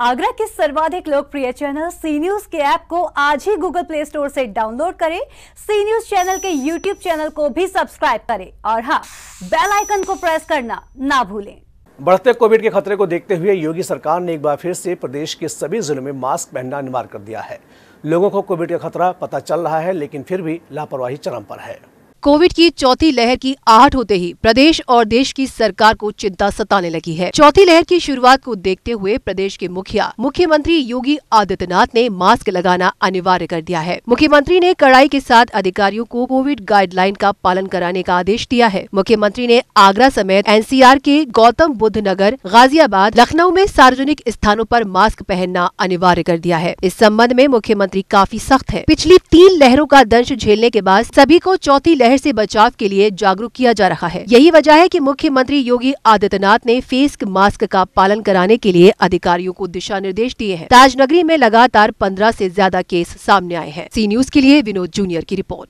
आगरा के सर्वाधिक लोकप्रिय चैनल सी न्यूज के ऐप को आज ही गूगल प्ले स्टोर से डाउनलोड करें सी न्यूज चैनल के यूट्यूब चैनल को भी सब्सक्राइब करें और हाँ बेल आइकन को प्रेस करना ना भूलें बढ़ते कोविड के खतरे को देखते हुए योगी सरकार ने एक बार फिर से प्रदेश के सभी जिलों में मास्क पहनना अनिवार्य कर दिया है लोगों को कोविड का खतरा पता चल रहा है लेकिन फिर भी लापरवाही चरम पर है कोविड की चौथी लहर की आहट होते ही प्रदेश और देश की सरकार को चिंता सताने लगी है चौथी लहर की शुरुआत को देखते हुए प्रदेश के मुखिया मुख्यमंत्री योगी आदित्यनाथ ने मास्क लगाना अनिवार्य कर दिया है मुख्यमंत्री ने कड़ाई के साथ अधिकारियों को कोविड गाइडलाइन का पालन कराने का आदेश दिया है मुख्यमंत्री ने आगरा समेत एन के गौतम बुद्ध नगर गाजियाबाद लखनऊ में सार्वजनिक स्थानों आरोप मास्क पहनना अनिवार्य कर दिया है इस संबंध में मुख्यमंत्री काफी सख्त है पिछली तीन लहरों का दंश झेलने के बाद सभी को चौथी लहर लहर से बचाव के लिए जागरूक किया जा रहा है यही वजह है कि मुख्यमंत्री योगी आदित्यनाथ ने फेस मास्क का पालन कराने के लिए अधिकारियों को दिशा निर्देश दिए हैं ताजनगरी में लगातार पंद्रह ऐसी ज्यादा केस सामने आए हैं सी न्यूज के लिए विनोद जूनियर की रिपोर्ट